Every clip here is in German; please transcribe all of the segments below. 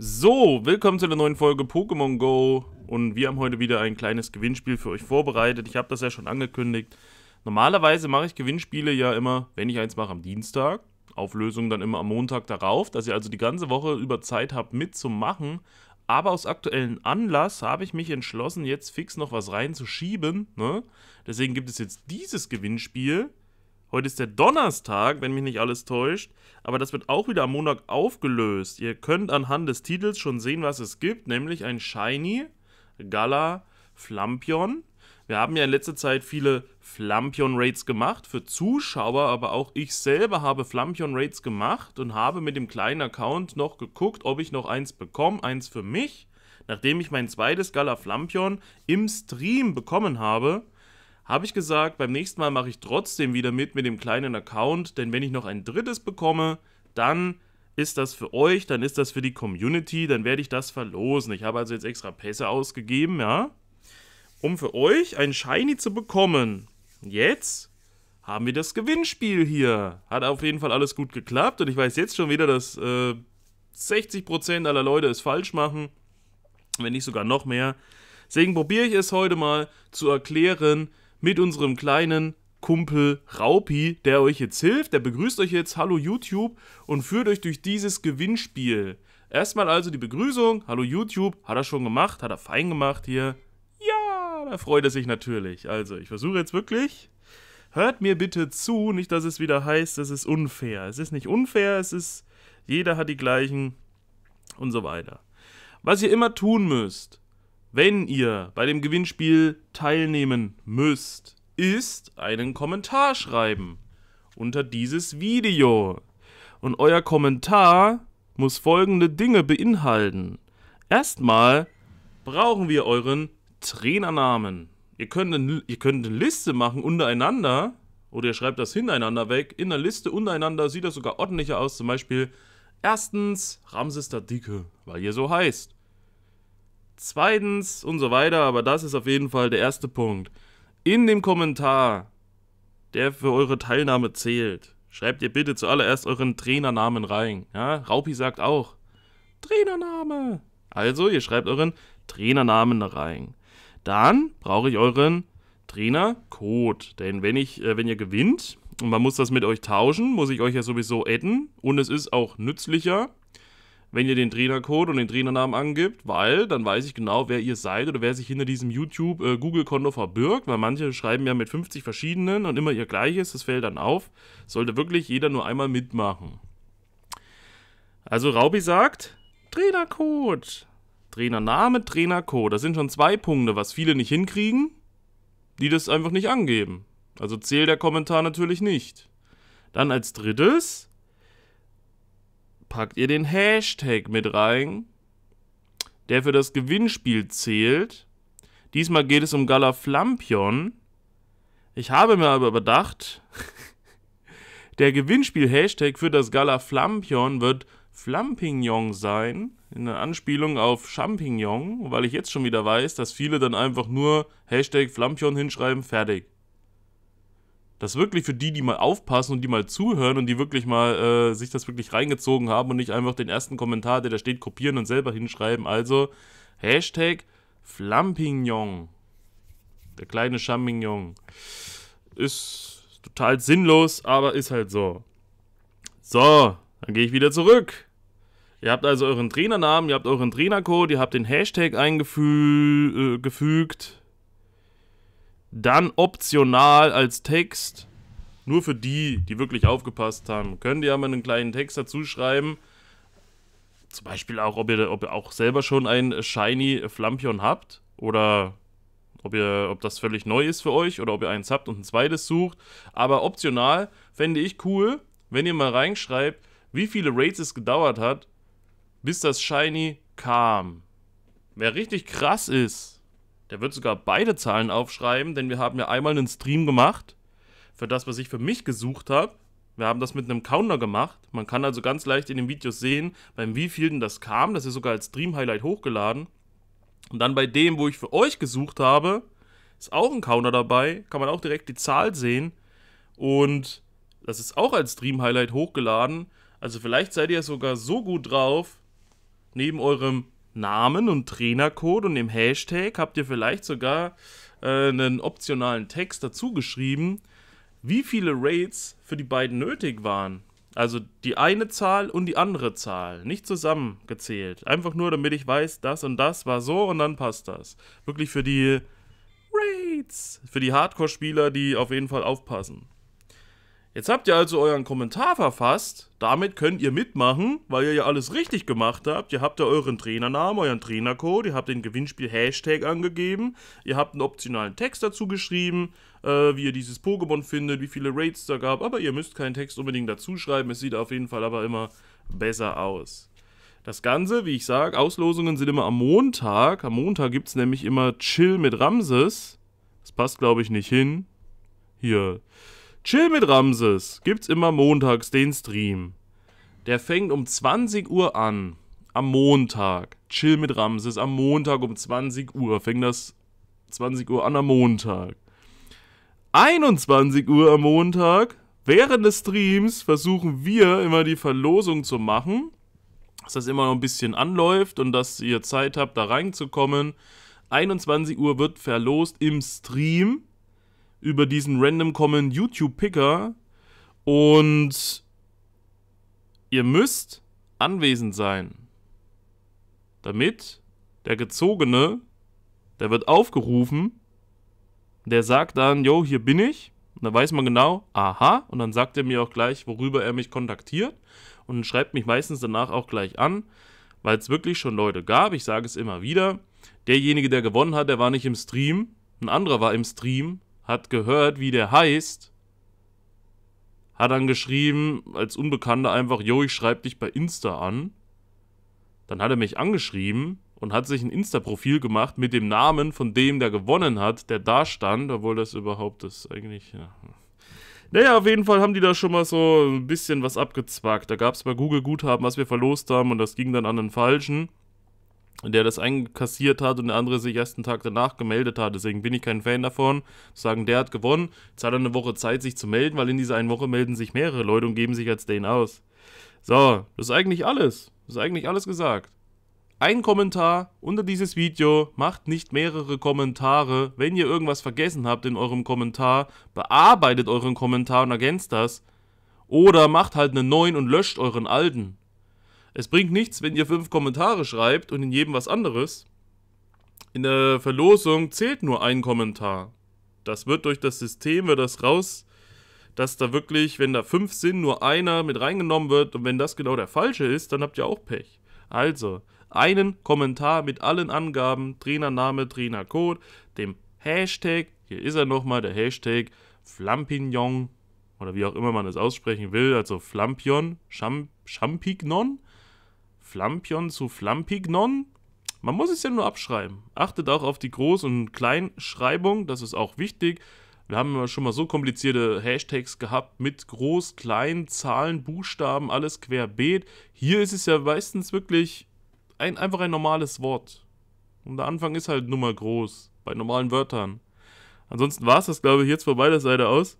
So, willkommen zu einer neuen Folge Pokémon Go und wir haben heute wieder ein kleines Gewinnspiel für euch vorbereitet. Ich habe das ja schon angekündigt. Normalerweise mache ich Gewinnspiele ja immer, wenn ich eins mache, am Dienstag. Auflösung dann immer am Montag darauf, dass ihr also die ganze Woche über Zeit habt mitzumachen. Aber aus aktuellem Anlass habe ich mich entschlossen, jetzt fix noch was reinzuschieben. Ne? Deswegen gibt es jetzt dieses Gewinnspiel. Heute ist der Donnerstag, wenn mich nicht alles täuscht, aber das wird auch wieder am Montag aufgelöst. Ihr könnt anhand des Titels schon sehen, was es gibt, nämlich ein Shiny Gala Flampion. Wir haben ja in letzter Zeit viele Flampion-Raids gemacht für Zuschauer, aber auch ich selber habe Flampion-Raids gemacht und habe mit dem kleinen Account noch geguckt, ob ich noch eins bekomme, eins für mich. Nachdem ich mein zweites Gala Flampion im Stream bekommen habe, habe ich gesagt, beim nächsten Mal mache ich trotzdem wieder mit mit dem kleinen Account, denn wenn ich noch ein drittes bekomme, dann ist das für euch, dann ist das für die Community, dann werde ich das verlosen. Ich habe also jetzt extra Pässe ausgegeben, ja, um für euch ein Shiny zu bekommen. Jetzt haben wir das Gewinnspiel hier. Hat auf jeden Fall alles gut geklappt und ich weiß jetzt schon wieder, dass äh, 60% aller Leute es falsch machen, wenn nicht sogar noch mehr. Deswegen probiere ich es heute mal zu erklären, mit unserem kleinen Kumpel Raupi, der euch jetzt hilft. Der begrüßt euch jetzt, hallo YouTube, und führt euch durch dieses Gewinnspiel. Erstmal also die Begrüßung, hallo YouTube, hat er schon gemacht, hat er fein gemacht hier. Ja, da freut er sich natürlich. Also, ich versuche jetzt wirklich, hört mir bitte zu, nicht, dass es wieder heißt, das ist unfair. Es ist nicht unfair, es ist, jeder hat die gleichen und so weiter. Was ihr immer tun müsst, wenn ihr bei dem Gewinnspiel teilnehmen müsst, ist einen Kommentar schreiben unter dieses Video. Und euer Kommentar muss folgende Dinge beinhalten. Erstmal brauchen wir euren Trainernamen. Ihr könnt, eine, ihr könnt eine Liste machen untereinander oder ihr schreibt das hintereinander weg. In der Liste untereinander sieht das sogar ordentlicher aus. Zum Beispiel erstens Ramses der Dicke, weil ihr so heißt. Zweitens und so weiter, aber das ist auf jeden Fall der erste Punkt. In dem Kommentar, der für eure Teilnahme zählt, schreibt ihr bitte zuallererst euren Trainernamen rein. Ja, Raupi sagt auch Trainername. Also, ihr schreibt euren Trainernamen rein. Dann brauche ich euren Trainercode, denn wenn ich äh, wenn ihr gewinnt und man muss das mit euch tauschen, muss ich euch ja sowieso adden und es ist auch nützlicher, wenn ihr den Trainercode und den Trainernamen angibt, weil dann weiß ich genau, wer ihr seid oder wer sich hinter diesem YouTube-Google-Konto äh, verbirgt, weil manche schreiben ja mit 50 verschiedenen und immer ihr gleiches, das fällt dann auf. Sollte wirklich jeder nur einmal mitmachen. Also Raubi sagt, Trainercode. Trainername, Trainercode. Das sind schon zwei Punkte, was viele nicht hinkriegen, die das einfach nicht angeben. Also zählt der Kommentar natürlich nicht. Dann als drittes, packt ihr den Hashtag mit rein, der für das Gewinnspiel zählt. Diesmal geht es um Gala Flampion. Ich habe mir aber überdacht, der Gewinnspiel-Hashtag für das Gala Flampion wird Flampignon sein. In der Anspielung auf Champignon, weil ich jetzt schon wieder weiß, dass viele dann einfach nur Hashtag Flampion hinschreiben, fertig dass wirklich für die, die mal aufpassen und die mal zuhören und die wirklich mal äh, sich das wirklich reingezogen haben und nicht einfach den ersten Kommentar, der da steht, kopieren und selber hinschreiben. Also Hashtag Flampignon. Der kleine Champignon. Ist total sinnlos, aber ist halt so. So, dann gehe ich wieder zurück. Ihr habt also euren Trainernamen, ihr habt euren Trainercode, ihr habt den Hashtag eingefügt. Äh, dann optional als Text, nur für die, die wirklich aufgepasst haben, könnt ihr mal einen kleinen Text dazu schreiben. Zum Beispiel auch, ob ihr, ob ihr auch selber schon ein Shiny Flampion habt oder ob, ihr, ob das völlig neu ist für euch oder ob ihr eins habt und ein zweites sucht. Aber optional fände ich cool, wenn ihr mal reinschreibt, wie viele Raids es gedauert hat, bis das Shiny kam. Wer richtig krass ist, der wird sogar beide Zahlen aufschreiben, denn wir haben ja einmal einen Stream gemacht, für das, was ich für mich gesucht habe. Wir haben das mit einem Counter gemacht. Man kann also ganz leicht in den Videos sehen, beim wievielten das kam. Das ist sogar als Stream-Highlight hochgeladen. Und dann bei dem, wo ich für euch gesucht habe, ist auch ein Counter dabei. Kann man auch direkt die Zahl sehen. Und das ist auch als Stream-Highlight hochgeladen. Also vielleicht seid ihr sogar so gut drauf, neben eurem Namen und Trainercode und im Hashtag habt ihr vielleicht sogar äh, einen optionalen Text dazu geschrieben, wie viele Raids für die beiden nötig waren. Also die eine Zahl und die andere Zahl, nicht zusammengezählt. Einfach nur, damit ich weiß, das und das war so und dann passt das. Wirklich für die Raids, für die Hardcore-Spieler, die auf jeden Fall aufpassen. Jetzt habt ihr also euren Kommentar verfasst. Damit könnt ihr mitmachen, weil ihr ja alles richtig gemacht habt. Ihr habt ja euren Trainernamen, euren Trainercode, ihr habt den Gewinnspiel-Hashtag angegeben, ihr habt einen optionalen Text dazu geschrieben, äh, wie ihr dieses Pokémon findet, wie viele Raids da gab. Aber ihr müsst keinen Text unbedingt dazu schreiben. Es sieht auf jeden Fall aber immer besser aus. Das Ganze, wie ich sage, Auslosungen sind immer am Montag. Am Montag gibt es nämlich immer Chill mit Ramses. Das passt, glaube ich, nicht hin. Hier. Chill mit Ramses gibt's immer montags den Stream. Der fängt um 20 Uhr an. Am Montag. Chill mit Ramses. Am Montag um 20 Uhr fängt das 20 Uhr an am Montag. 21 Uhr am Montag. Während des Streams versuchen wir immer die Verlosung zu machen, dass das immer noch ein bisschen anläuft und dass ihr Zeit habt, da reinzukommen. 21 Uhr wird verlost im Stream über diesen Random Common YouTube Picker und ihr müsst anwesend sein, damit der Gezogene, der wird aufgerufen, der sagt dann, yo, hier bin ich. Und dann weiß man genau, aha, und dann sagt er mir auch gleich, worüber er mich kontaktiert und schreibt mich meistens danach auch gleich an, weil es wirklich schon Leute gab, ich sage es immer wieder, derjenige, der gewonnen hat, der war nicht im Stream, ein anderer war im Stream hat gehört, wie der heißt, hat dann geschrieben, als Unbekannter einfach, yo, ich schreib dich bei Insta an. Dann hat er mich angeschrieben und hat sich ein Insta-Profil gemacht mit dem Namen von dem, der gewonnen hat, der da stand, obwohl das überhaupt ist eigentlich, ja. Naja, auf jeden Fall haben die da schon mal so ein bisschen was abgezwackt. Da gab es bei Google Guthaben, was wir verlost haben, und das ging dann an den Falschen der das eingekassiert hat und der andere sich erst einen Tag danach gemeldet hat. Deswegen bin ich kein Fan davon, zu sagen, der hat gewonnen, jetzt hat er eine Woche Zeit, sich zu melden, weil in dieser einen Woche melden sich mehrere Leute und geben sich als Dane aus. So, das ist eigentlich alles. Das ist eigentlich alles gesagt. Ein Kommentar unter dieses Video, macht nicht mehrere Kommentare. Wenn ihr irgendwas vergessen habt in eurem Kommentar, bearbeitet euren Kommentar und ergänzt das. Oder macht halt einen neuen und löscht euren alten. Es bringt nichts, wenn ihr fünf Kommentare schreibt und in jedem was anderes. In der Verlosung zählt nur ein Kommentar. Das wird durch das System, wird das raus, dass da wirklich, wenn da fünf sind, nur einer mit reingenommen wird. Und wenn das genau der falsche ist, dann habt ihr auch Pech. Also, einen Kommentar mit allen Angaben, Trainername, Trainercode, dem Hashtag, hier ist er nochmal, der Hashtag Flampignon oder wie auch immer man es aussprechen will, also Flampion, Cham Champignon, Flampion zu Flampignon. Man muss es ja nur abschreiben. Achtet auch auf die Groß- und Kleinschreibung, das ist auch wichtig. Wir haben schon mal so komplizierte Hashtags gehabt mit Groß, Klein, Zahlen, Buchstaben, alles querbeet. Hier ist es ja meistens wirklich ein, einfach ein normales Wort. Und der Anfang ist halt nur mal groß, bei normalen Wörtern. Ansonsten war es das, glaube ich, jetzt vorbei der Seite aus.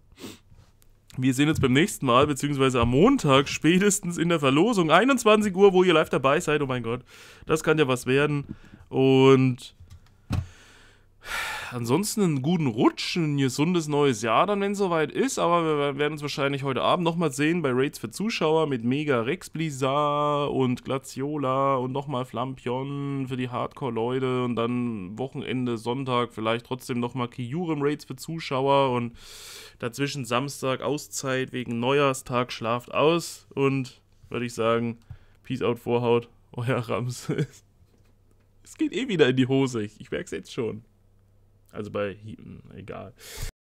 Wir sehen uns beim nächsten Mal, beziehungsweise am Montag spätestens in der Verlosung. 21 Uhr, wo ihr live dabei seid. Oh mein Gott, das kann ja was werden. Und ansonsten einen guten Rutsch, ein gesundes neues Jahr dann, wenn es soweit ist. Aber wir werden uns wahrscheinlich heute Abend nochmal sehen bei Raids für Zuschauer mit Mega Rex Blizzard und Glaciola und nochmal Flampion für die Hardcore-Leute und dann Wochenende, Sonntag vielleicht trotzdem nochmal Kiurim Raids für Zuschauer und dazwischen Samstag Auszeit wegen Neujahrstag, schlaft aus und würde ich sagen, Peace out, Vorhaut, euer Ramses. Es geht eh wieder in die Hose. ich merke es jetzt schon. Also bei, egal.